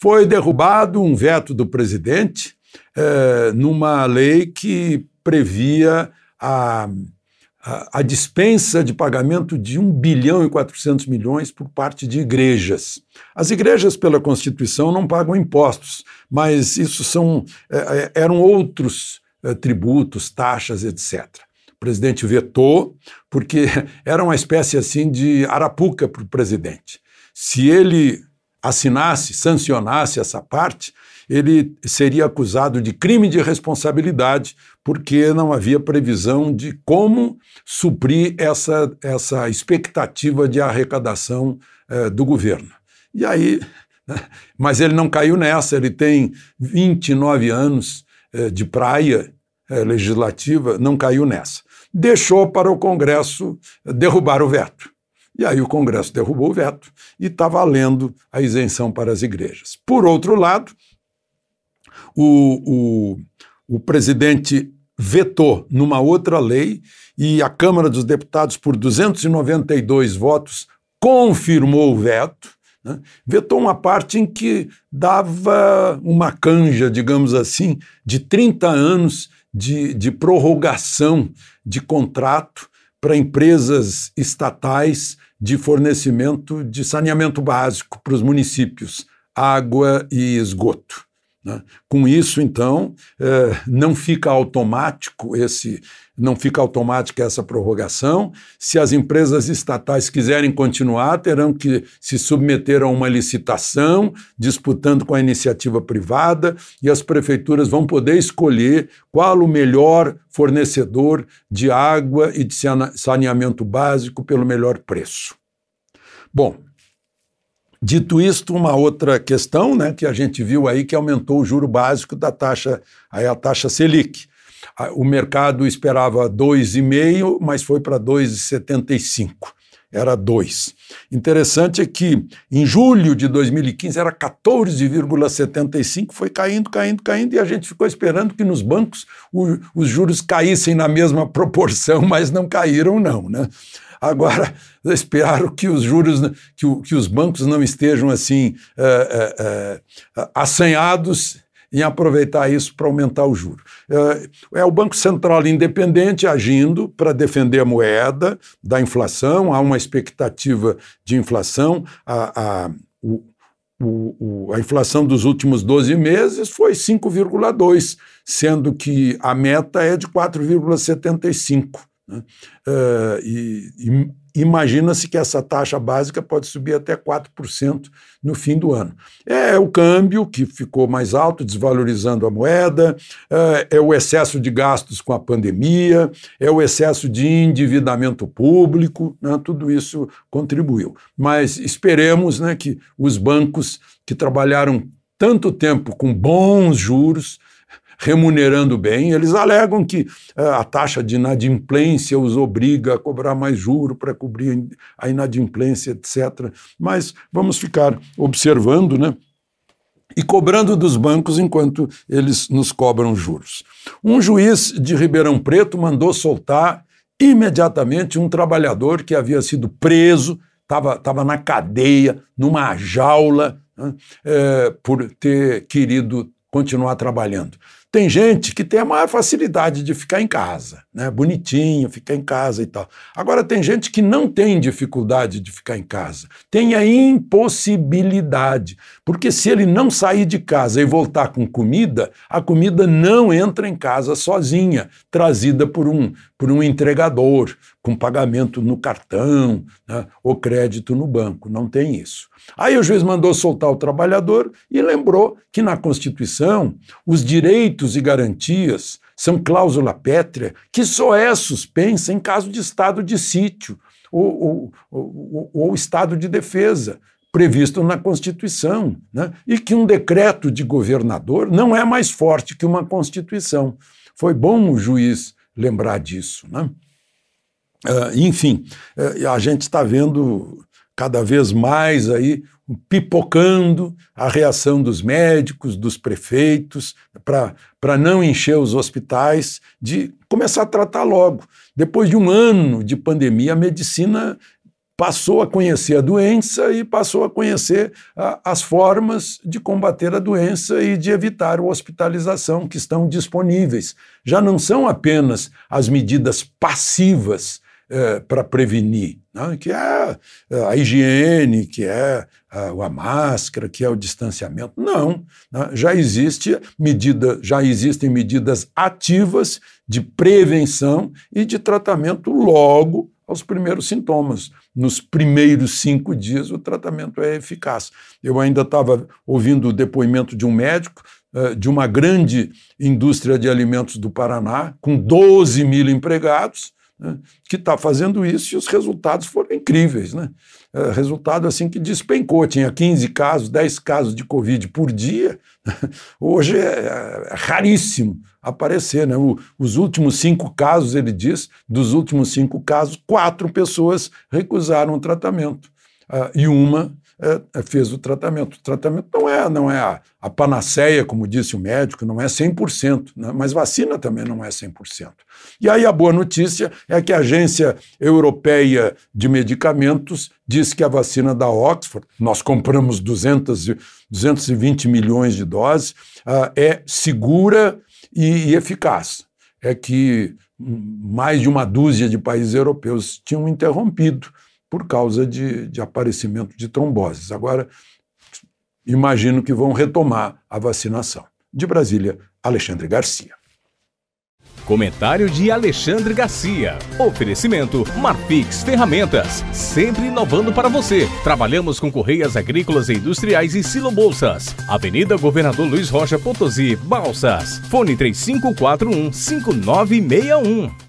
Foi derrubado um veto do presidente é, numa lei que previa a, a, a, dispensa de pagamento de 1 bilhão e 400 milhões por parte de igrejas. As igrejas, pela Constituição, não pagam impostos, mas isso são, é, eram outros é, tributos, taxas, etc presidente vetou, porque era uma espécie assim de arapuca para o presidente. Se ele assinasse, sancionasse essa parte, ele seria acusado de crime de responsabilidade, porque não havia previsão de como suprir essa, essa expectativa de arrecadação eh, do governo. E aí, mas ele não caiu nessa, ele tem 29 anos eh, de praia eh, legislativa, não caiu nessa deixou para o Congresso derrubar o veto. E aí o Congresso derrubou o veto e está valendo a isenção para as igrejas. Por outro lado, o, o, o presidente vetou numa outra lei e a Câmara dos Deputados, por 292 votos, confirmou o veto. Né? Vetou uma parte em que dava uma canja, digamos assim, de 30 anos de, de prorrogação de contrato para empresas estatais de fornecimento de saneamento básico para os municípios, água e esgoto. Né? Com isso, então, é, não fica automático esse, não fica automática essa prorrogação. Se as empresas estatais quiserem continuar, terão que se submeter a uma licitação, disputando com a iniciativa privada, e as prefeituras vão poder escolher qual o melhor fornecedor de água e de saneamento básico pelo melhor preço. Bom, Dito isto, uma outra questão né, que a gente viu aí que aumentou o juro básico da taxa, aí a taxa Selic. O mercado esperava 2,5, mas foi para 2,75. Era 2. Interessante é que em julho de 2015 era 14,75, foi caindo, caindo, caindo, e a gente ficou esperando que nos bancos o, os juros caíssem na mesma proporção, mas não caíram, não. Né? Agora, esperaram que os juros, que, o, que os bancos não estejam assim é, é, é, assanhados em aproveitar isso para aumentar o juro. Eh, é o Banco Central independente agindo para defender a moeda da inflação, há uma expectativa de inflação, a, a, o, o, a inflação dos últimos 12 meses foi 5,2, sendo que a meta é de 4,75. Né? Uh, e, e imagina-se que essa taxa básica pode subir até 4% no fim do ano. É, é o câmbio que ficou mais alto, desvalorizando a moeda, uh, é o excesso de gastos com a pandemia, é o excesso de endividamento público, né? tudo isso contribuiu. Mas esperemos né, que os bancos que trabalharam tanto tempo com bons juros remunerando bem, eles alegam que é, a taxa de inadimplência os obriga a cobrar mais juro para cobrir a inadimplência, etc. Mas vamos ficar observando, né? e cobrando dos bancos enquanto eles nos cobram juros. Um juiz de Ribeirão Preto mandou soltar imediatamente um trabalhador que havia sido preso, estava na cadeia, numa jaula, né, é, por ter querido continuar trabalhando. Tem gente que tem a maior facilidade de ficar em casa, né? Bonitinho, ficar em casa e tal. Agora tem gente que não tem dificuldade de ficar em casa, tem a impossibilidade, porque se ele não sair de casa e voltar com comida, a comida não entra em casa sozinha, trazida por um por um entregador, com pagamento no cartão né, ou crédito no banco. Não tem isso. Aí o juiz mandou soltar o trabalhador e lembrou que na Constituição os direitos e garantias são cláusula pétrea que só é suspensa em caso de estado de sítio ou, ou, ou, ou estado de defesa previsto na Constituição, né? e que um decreto de governador não é mais forte que uma Constituição. Foi bom o juiz lembrar disso. Né? Uh, enfim, uh, a gente está vendo cada vez mais aí pipocando a reação dos médicos, dos prefeitos, para não encher os hospitais, de começar a tratar logo. Depois de um ano de pandemia, a medicina passou a conhecer a doença e passou a conhecer a, ah, as formas de combater a doença e de evitar a hospitalização que estão disponíveis. Já não são apenas as medidas passivas é, para prevenir, né? que é eh, a higiene, que é a, ah, a máscara, que é o distanciamento. Não, né? já existe medida, já existem medidas ativas de prevenção e de tratamento logo aos primeiros sintomas. Nos primeiros cinco dias, o tratamento é eficaz. Eu ainda estava ouvindo o depoimento de um médico eh, de uma grande indústria de alimentos do Paraná, com 12 mil empregados, né, que está fazendo isso e os resultados foram incríveis. Né? É, resultado assim que despencou, tinha 15 casos, 10 casos de Covid por dia, hoje é, é, é raríssimo aparecer. Né? O, os últimos cinco casos, ele diz, dos últimos cinco casos, quatro pessoas recusaram o tratamento. Uh, e uma é, é, fez o tratamento. O tratamento não é, não é a, a panaceia, como disse o médico, não é 100%, né? mas vacina também não é 100%. E aí a boa notícia é que a Agência Europeia de Medicamentos diz que a vacina da Oxford, nós compramos 200, 220 milhões de doses, uh, é segura e, e eficaz. É que hum, mais de uma dúzia de países europeus tinham interrompido por causa de, de aparecimento de tromboses. Agora, imagino que vão retomar a vacinação. De Brasília, Alexandre Garcia. Comentário de Alexandre Garcia. Oferecimento Marfix Ferramentas, sempre inovando para você. Trabalhamos com correias agrícolas e industriais e Bolsas. Avenida Governador Luiz Rocha Potosí, Balsas. Fone 3541 5961.